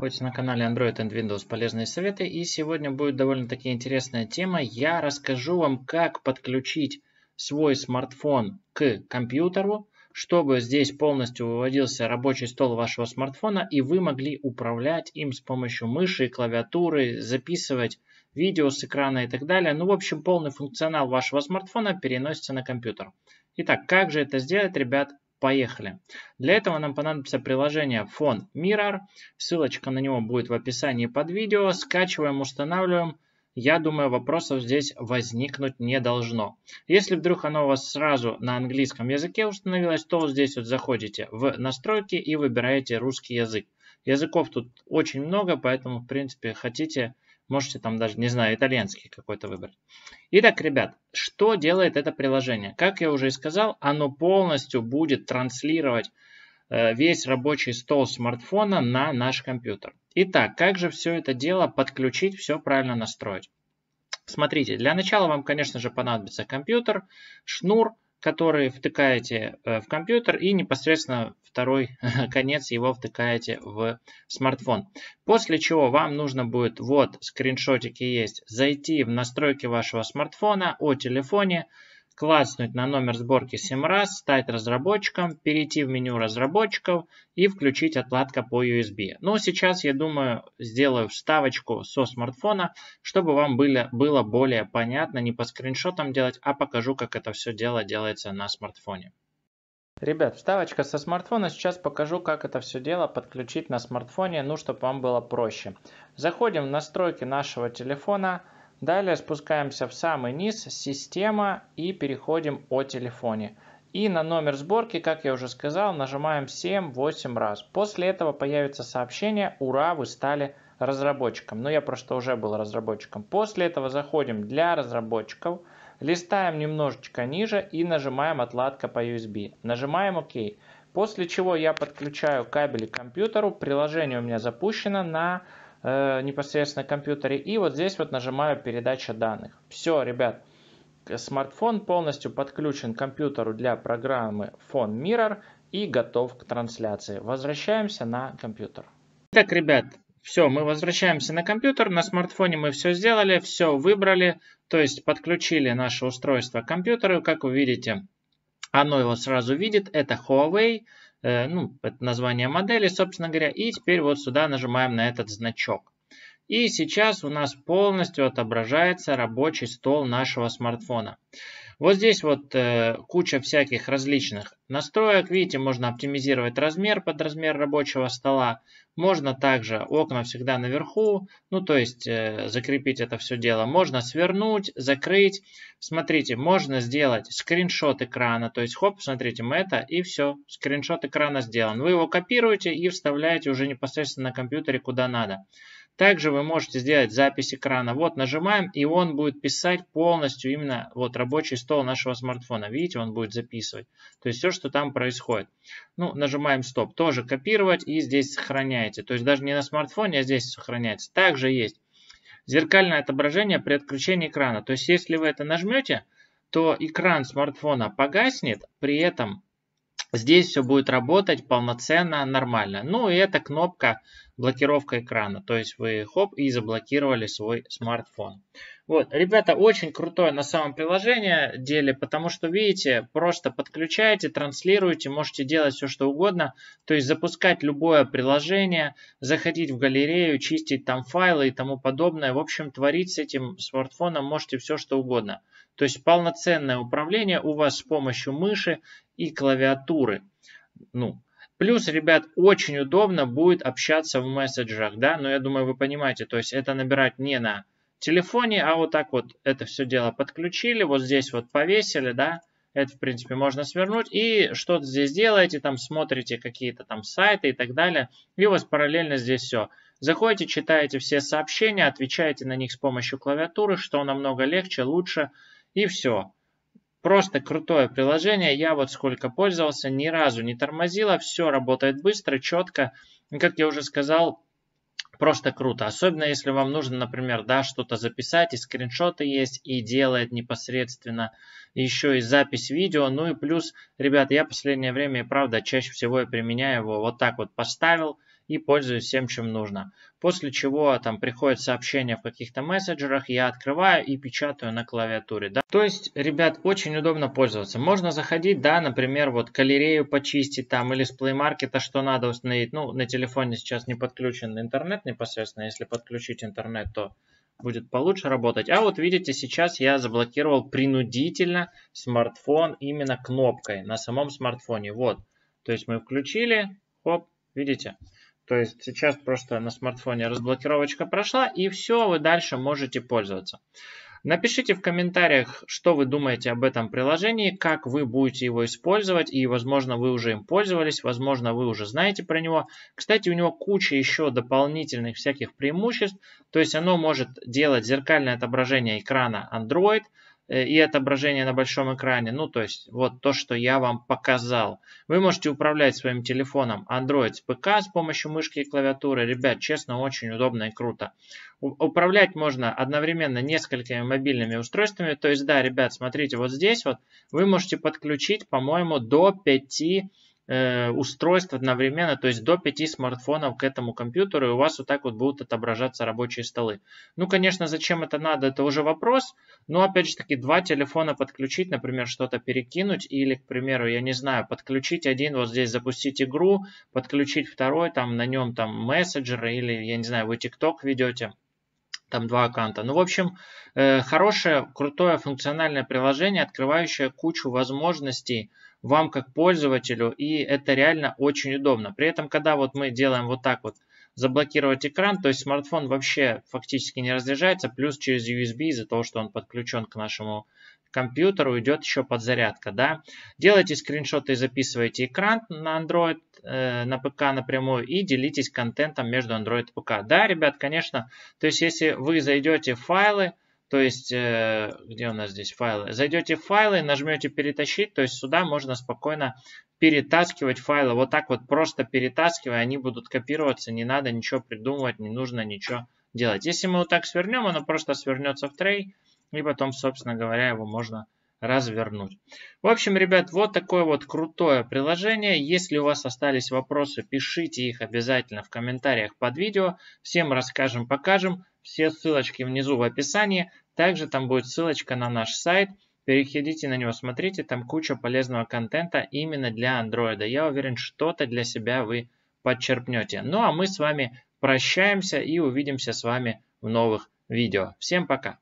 Будете на канале Android and Windows полезные советы и сегодня будет довольно-таки интересная тема. Я расскажу вам, как подключить свой смартфон к компьютеру, чтобы здесь полностью выводился рабочий стол вашего смартфона и вы могли управлять им с помощью мыши, клавиатуры, записывать видео с экрана и так далее. Ну, в общем, полный функционал вашего смартфона переносится на компьютер. Итак, как же это сделать, ребят? Поехали. Для этого нам понадобится приложение фон Mirror. Ссылочка на него будет в описании под видео. Скачиваем, устанавливаем. Я думаю, вопросов здесь возникнуть не должно. Если вдруг оно у вас сразу на английском языке установилось, то вот здесь вот заходите в настройки и выбираете русский язык. Языков тут очень много, поэтому, в принципе, хотите Можете там даже, не знаю, итальянский какой-то выбрать. Итак, ребят, что делает это приложение? Как я уже и сказал, оно полностью будет транслировать э, весь рабочий стол смартфона на наш компьютер. Итак, как же все это дело подключить, все правильно настроить? Смотрите, для начала вам, конечно же, понадобится компьютер, шнур, который втыкаете э, в компьютер и непосредственно второй конец его втыкаете в смартфон. После чего вам нужно будет, вот скриншотики есть, зайти в настройки вашего смартфона о телефоне, клацнуть на номер сборки 7 раз, стать разработчиком, перейти в меню разработчиков и включить отладка по USB. Но сейчас, я думаю, сделаю вставочку со смартфона, чтобы вам были, было более понятно, не по скриншотам делать, а покажу, как это все дело делается на смартфоне. Ребят, вставочка со смартфона. Сейчас покажу, как это все дело подключить на смартфоне, ну, чтобы вам было проще. Заходим в настройки нашего телефона. Далее спускаемся в самый низ, система и переходим о телефоне. И на номер сборки, как я уже сказал, нажимаем 7-8 раз. После этого появится сообщение «Ура, вы стали разработчиком». Но ну, я просто уже был разработчиком. После этого заходим «Для разработчиков». Листаем немножечко ниже и нажимаем отладка по USB. Нажимаем ОК. После чего я подключаю кабель к компьютеру. Приложение у меня запущено на э, непосредственно компьютере. И вот здесь вот нажимаю передача данных. Все, ребят. Смартфон полностью подключен к компьютеру для программы Phone Mirror и готов к трансляции. Возвращаемся на компьютер. Так, ребят, все, мы возвращаемся на компьютер. На смартфоне мы все сделали, все выбрали. То есть подключили наше устройство к компьютеру. Как вы видите, оно его сразу видит. Это Huawei. Э, ну, это название модели, собственно говоря. И теперь вот сюда нажимаем на этот значок. И сейчас у нас полностью отображается рабочий стол нашего смартфона. Вот здесь вот э, куча всяких различных настроек. Видите, можно оптимизировать размер под размер рабочего стола. Можно также окна всегда наверху, ну то есть э, закрепить это все дело. Можно свернуть, закрыть. Смотрите, можно сделать скриншот экрана. То есть хоп, смотрите, мы это и все. Скриншот экрана сделан. Вы его копируете и вставляете уже непосредственно на компьютере куда надо. Также вы можете сделать запись экрана. Вот нажимаем, и он будет писать полностью именно вот рабочий стол нашего смартфона. Видите, он будет записывать. То есть все, что там происходит. Ну, нажимаем стоп. Тоже копировать и здесь сохраняете. То есть даже не на смартфоне, а здесь сохраняется. Также есть зеркальное отображение при отключении экрана. То есть если вы это нажмете, то экран смартфона погаснет, при этом Здесь все будет работать полноценно, нормально. Ну и эта кнопка блокировка экрана. То есть вы хоп и заблокировали свой смартфон. Вот, ребята, очень крутое на самом приложение деле, потому что, видите, просто подключаете, транслируете, можете делать все, что угодно, то есть запускать любое приложение, заходить в галерею, чистить там файлы и тому подобное. В общем, творить с этим смартфоном можете все, что угодно. То есть полноценное управление у вас с помощью мыши и клавиатуры. Ну, Плюс, ребят, очень удобно будет общаться в мессенджерах, да, но я думаю, вы понимаете, то есть это набирать не на телефоне, а вот так вот это все дело подключили, вот здесь вот повесили, да, это, в принципе, можно свернуть, и что-то здесь делаете, там смотрите какие-то там сайты и так далее, и у вас параллельно здесь все. Заходите, читаете все сообщения, отвечаете на них с помощью клавиатуры, что намного легче, лучше, и все. Просто крутое приложение, я вот сколько пользовался, ни разу не тормозило, все работает быстро, четко, и, как я уже сказал, просто круто. Особенно если вам нужно, например, да, что-то записать, и скриншоты есть, и делает непосредственно еще и запись видео. Ну и плюс, ребят, я последнее время, и правда, чаще всего я применяю его вот так вот поставил, и пользуюсь всем, чем нужно. После чего а, там приходит сообщение в каких-то мессенджерах, я открываю и печатаю на клавиатуре. Да? То есть, ребят, очень удобно пользоваться. Можно заходить, да, например, вот калерею почистить там или с Play Market, а что надо установить. Ну, на телефоне сейчас не подключен интернет непосредственно. Если подключить интернет, то будет получше работать. А вот видите, сейчас я заблокировал принудительно смартфон именно кнопкой на самом смартфоне. Вот, то есть мы включили, хоп, видите, то есть сейчас просто на смартфоне разблокировочка прошла, и все, вы дальше можете пользоваться. Напишите в комментариях, что вы думаете об этом приложении, как вы будете его использовать, и, возможно, вы уже им пользовались, возможно, вы уже знаете про него. Кстати, у него куча еще дополнительных всяких преимуществ, то есть оно может делать зеркальное отображение экрана Android – Э, и отображение на большом экране. Ну, то есть, вот то, что я вам показал. Вы можете управлять своим телефоном Android с ПК с помощью мышки и клавиатуры. Ребят, честно, очень удобно и круто. Управлять можно одновременно несколькими мобильными устройствами. То есть, да, ребят, смотрите, вот здесь вот вы можете подключить, по-моему, до 5 Э, устройств одновременно, то есть до 5 смартфонов к этому компьютеру, и у вас вот так вот будут отображаться рабочие столы. Ну, конечно, зачем это надо, это уже вопрос, но, опять же таки, два телефона подключить, например, что-то перекинуть, или, к примеру, я не знаю, подключить один, вот здесь запустить игру, подключить второй, там, на нем там мессенджеры, или, я не знаю, вы TikTok ведете, там два аккаунта. Ну, в общем, э, хорошее, крутое функциональное приложение, открывающее кучу возможностей вам как пользователю, и это реально очень удобно. При этом, когда вот мы делаем вот так вот, заблокировать экран, то есть смартфон вообще фактически не разряжается, плюс через USB из-за того, что он подключен к нашему Компьютеру идет еще подзарядка, да. Делайте скриншоты и записывайте экран на Android, э, на ПК напрямую и делитесь контентом между Android и ПК. Да, ребят, конечно, то есть если вы зайдете в файлы, то есть, э, где у нас здесь файлы? Зайдете в файлы, нажмете перетащить, то есть сюда можно спокойно перетаскивать файлы. Вот так вот просто перетаскивая, они будут копироваться, не надо ничего придумывать, не нужно ничего делать. Если мы вот так свернем, оно просто свернется в трей, и потом, собственно говоря, его можно развернуть. В общем, ребят, вот такое вот крутое приложение. Если у вас остались вопросы, пишите их обязательно в комментариях под видео. Всем расскажем, покажем. Все ссылочки внизу в описании. Также там будет ссылочка на наш сайт. Переходите на него, смотрите, там куча полезного контента именно для андроида. Я уверен, что-то для себя вы подчерпнете. Ну а мы с вами прощаемся и увидимся с вами в новых видео. Всем пока!